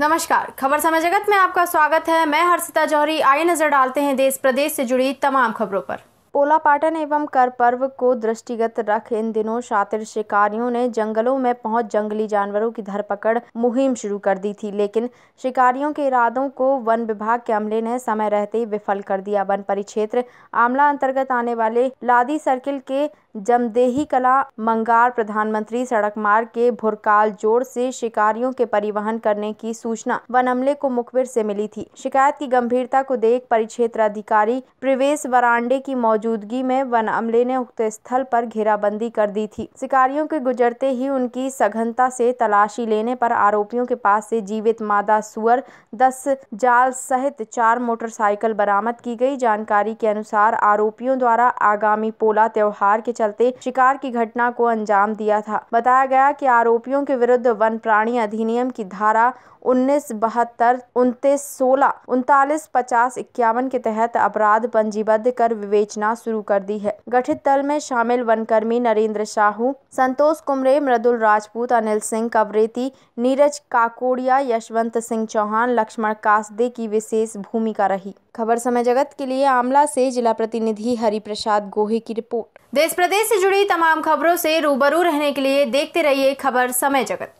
नमस्कार खबर समय जगत में आपका स्वागत है मैं हर्षिता जौहरी आई नजर डालते हैं देश प्रदेश से जुड़ी तमाम खबरों पर कोलापाटन एवं कर पर्व को दृष्टिगत रख इन दिनों शातिर शिकारियों ने जंगलों में पहुंच जंगली जानवरों की धरपकड़ मुहिम शुरू कर दी थी लेकिन शिकारियों के इरादों को वन विभाग के अमले ने समय रहते ही विफल कर दिया वन परिक्षेत्र आमला अंतर्गत आने वाले लादी सर्किल के जमदेही कला मंगार प्रधानमंत्री सड़क मार्ग के भुरकाल जोड़ से शिकारियों के परिवहन करने की सूचना वन अमले को मुखबिर से मिली थी शिकायत की गंभीरता को देख परिक्षेत्र अधिकारी प्रवेश वरांडे की मौजूद मौजूदगी में वन अमले ने उक्त स्थल पर घेराबंदी कर दी थी शिकारियों के गुजरते ही उनकी सघनता से तलाशी लेने पर आरोपियों के पास से जीवित मादा सुअर दस जाल सहित चार मोटरसाइकिल बरामद की गई जानकारी के अनुसार आरोपियों द्वारा आगामी पोला त्योहार के चलते शिकार की घटना को अंजाम दिया था बताया गया कि आरोपियों के विरुद्ध वन प्राणी अधिनियम की धारा उन्नीस बहत्तर उनतीस सोलह उनतालीस पचास इक्यावन के तहत अपराध पंजीबद्ध कर विवेचना करना शुरू कर दी है गठित दल में शामिल वनकर्मी नरेंद्र साहू संतोष कुमरे मृदुल राजपूत अनिल सिंह कवरेती नीरज काकोड़िया यशवंत सिंह चौहान लक्ष्मण कासदे की विशेष भूमिका रही खबर समय जगत के लिए आमला से जिला प्रतिनिधि हरि प्रसाद गोहे की रिपोर्ट देश प्रदेश से जुड़ी तमाम खबरों से रूबरू रहने के लिए देखते रहिए खबर समय जगत